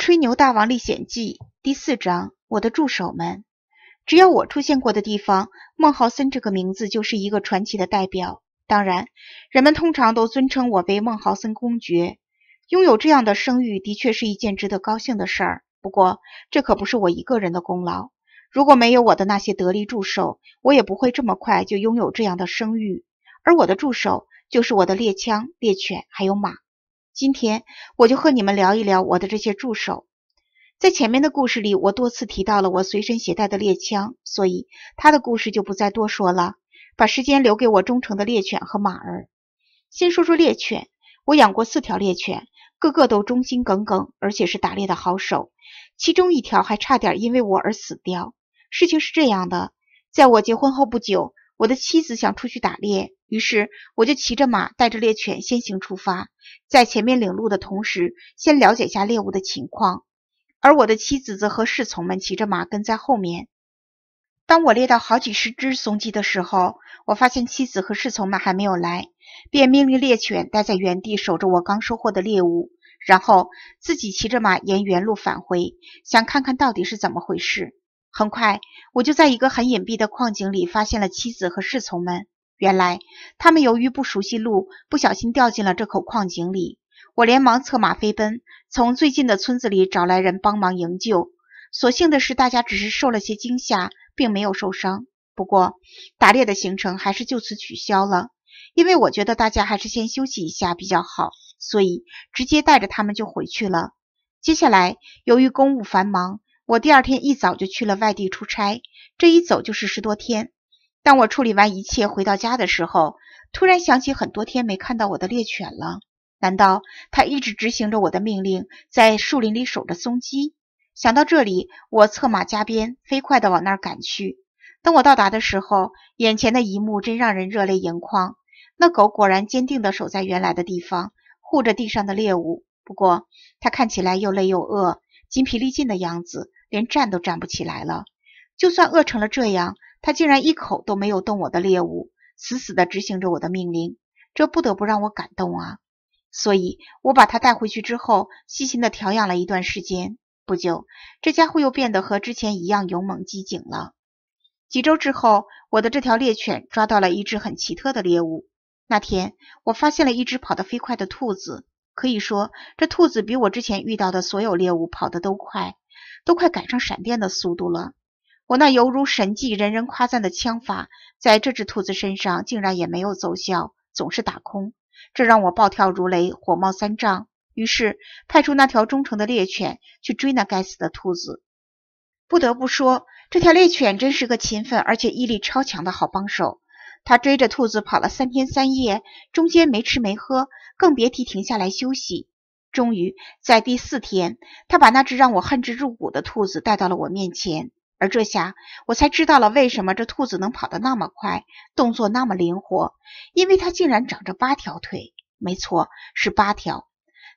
《吹牛大王历险记》第四章，我的助手们。只要我出现过的地方，孟豪森这个名字就是一个传奇的代表。当然，人们通常都尊称我为孟豪森公爵。拥有这样的声誉，的确是一件值得高兴的事儿。不过，这可不是我一个人的功劳。如果没有我的那些得力助手，我也不会这么快就拥有这样的声誉。而我的助手，就是我的猎枪、猎犬，还有马。今天我就和你们聊一聊我的这些助手。在前面的故事里，我多次提到了我随身携带的猎枪，所以他的故事就不再多说了。把时间留给我忠诚的猎犬和马儿。先说说猎犬，我养过四条猎犬，个个都忠心耿耿，而且是打猎的好手。其中一条还差点因为我而死掉。事情是这样的，在我结婚后不久。我的妻子想出去打猎，于是我就骑着马带着猎犬先行出发，在前面领路的同时，先了解一下猎物的情况。而我的妻子则和侍从们骑着马跟在后面。当我猎到好几十只松鸡的时候，我发现妻子和侍从们还没有来，便命令猎犬待在原地守着我刚收获的猎物，然后自己骑着马沿原路返回，想看看到底是怎么回事。很快，我就在一个很隐蔽的矿井里发现了妻子和侍从们。原来，他们由于不熟悉路，不小心掉进了这口矿井里。我连忙策马飞奔，从最近的村子里找来人帮忙营救。所幸的是，大家只是受了些惊吓，并没有受伤。不过，打猎的行程还是就此取消了，因为我觉得大家还是先休息一下比较好，所以直接带着他们就回去了。接下来，由于公务繁忙。我第二天一早就去了外地出差，这一走就是十多天。当我处理完一切回到家的时候，突然想起很多天没看到我的猎犬了。难道它一直执行着我的命令，在树林里守着松鸡？想到这里，我策马加鞭，飞快地往那儿赶去。等我到达的时候，眼前的一幕真让人热泪盈眶。那狗果然坚定地守在原来的地方，护着地上的猎物。不过，它看起来又累又饿，筋疲力尽的样子。连站都站不起来了，就算饿成了这样，他竟然一口都没有动我的猎物，死死的执行着我的命令，这不得不让我感动啊！所以，我把它带回去之后，细心的调养了一段时间。不久，这家伙又变得和之前一样勇猛机警了。几周之后，我的这条猎犬抓到了一只很奇特的猎物。那天，我发现了一只跑得飞快的兔子，可以说，这兔子比我之前遇到的所有猎物跑得都快。都快赶上闪电的速度了！我那犹如神迹、人人夸赞的枪法，在这只兔子身上竟然也没有奏效，总是打空。这让我暴跳如雷、火冒三丈，于是派出那条忠诚的猎犬去追那该死的兔子。不得不说，这条猎犬真是个勤奋而且毅力超强的好帮手。它追着兔子跑了三天三夜，中间没吃没喝，更别提停下来休息。终于在第四天，他把那只让我恨之入骨的兔子带到了我面前。而这下我才知道了为什么这兔子能跑得那么快，动作那么灵活，因为它竟然长着八条腿。没错，是八条，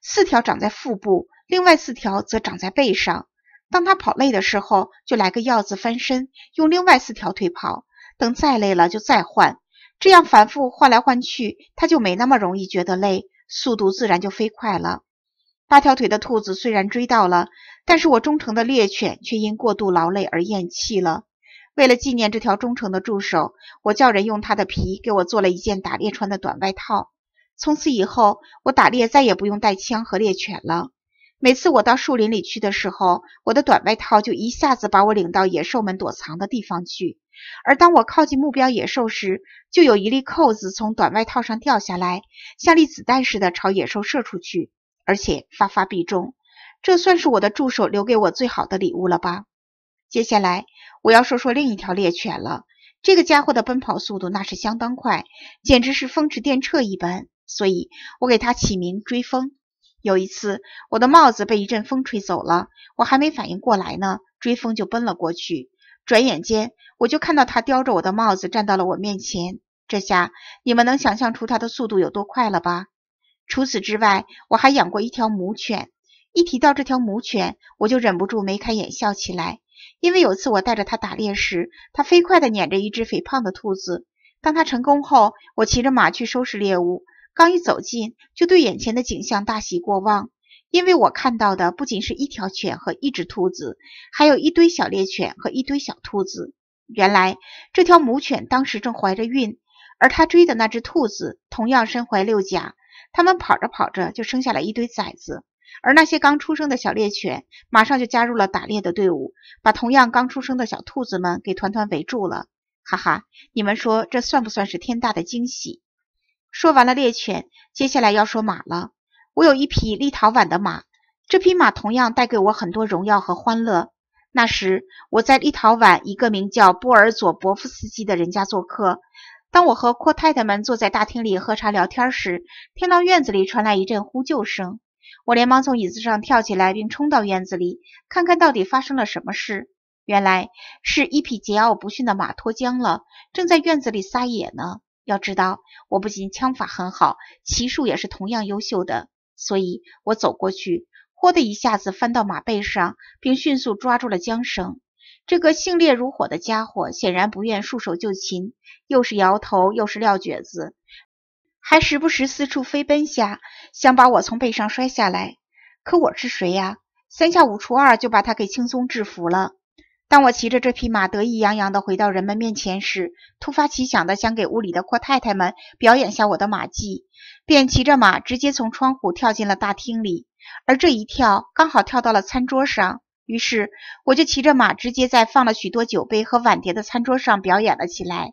四条长在腹部，另外四条则长在背上。当它跑累的时候，就来个鹞子翻身，用另外四条腿跑。等再累了就再换，这样反复换来换去，他就没那么容易觉得累，速度自然就飞快了。八条腿的兔子虽然追到了，但是我忠诚的猎犬却因过度劳累而咽气了。为了纪念这条忠诚的助手，我叫人用它的皮给我做了一件打猎穿的短外套。从此以后，我打猎再也不用带枪和猎犬了。每次我到树林里去的时候，我的短外套就一下子把我领到野兽们躲藏的地方去。而当我靠近目标野兽时，就有一粒扣子从短外套上掉下来，像粒子弹似的朝野兽射出去。而且发发必中，这算是我的助手留给我最好的礼物了吧？接下来我要说说另一条猎犬了。这个家伙的奔跑速度那是相当快，简直是风驰电掣一般，所以我给它起名追风。有一次，我的帽子被一阵风吹走了，我还没反应过来呢，追风就奔了过去。转眼间，我就看到他叼着我的帽子站到了我面前。这下你们能想象出它的速度有多快了吧？除此之外，我还养过一条母犬。一提到这条母犬，我就忍不住眉开眼笑起来，因为有次我带着它打猎时，它飞快地撵着一只肥胖的兔子。当它成功后，我骑着马去收拾猎物，刚一走近，就对眼前的景象大喜过望，因为我看到的不仅是一条犬和一只兔子，还有一堆小猎犬和一堆小兔子。原来，这条母犬当时正怀着孕，而它追的那只兔子同样身怀六甲。他们跑着跑着就生下来一堆崽子，而那些刚出生的小猎犬马上就加入了打猎的队伍，把同样刚出生的小兔子们给团团围住了。哈哈，你们说这算不算是天大的惊喜？说完了猎犬，接下来要说马了。我有一匹立陶宛的马，这匹马同样带给我很多荣耀和欢乐。那时我在立陶宛一个名叫波尔佐博夫斯基的人家做客。当我和阔太太们坐在大厅里喝茶聊天时，听到院子里传来一阵呼救声，我连忙从椅子上跳起来，并冲到院子里看看到底发生了什么事。原来是一匹桀骜不驯的马脱缰了，正在院子里撒野呢。要知道，我不仅枪法很好，骑术也是同样优秀的，所以我走过去，豁的一下子翻到马背上，并迅速抓住了缰绳。这个性烈如火的家伙显然不愿束手就擒，又是摇头又是撂蹶子，还时不时四处飞奔下，想把我从背上摔下来。可我是谁呀？三下五除二就把他给轻松制服了。当我骑着这匹马得意洋洋的回到人们面前时，突发奇想的想给屋里的阔太太们表演下我的马技，便骑着马直接从窗户跳进了大厅里，而这一跳刚好跳到了餐桌上。于是，我就骑着马，直接在放了许多酒杯和碗碟的餐桌上表演了起来，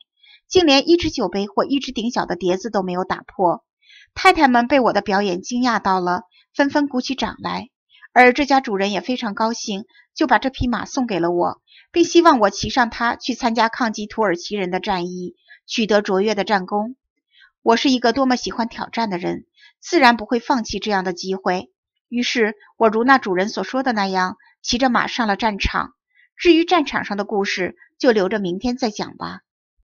竟连一只酒杯或一只顶小的碟子都没有打破。太太们被我的表演惊讶到了，纷纷鼓起掌来。而这家主人也非常高兴，就把这匹马送给了我，并希望我骑上它去参加抗击土耳其人的战役，取得卓越的战功。我是一个多么喜欢挑战的人，自然不会放弃这样的机会。于是，我如那主人所说的那样。骑着马上了战场，至于战场上的故事，就留着明天再讲吧。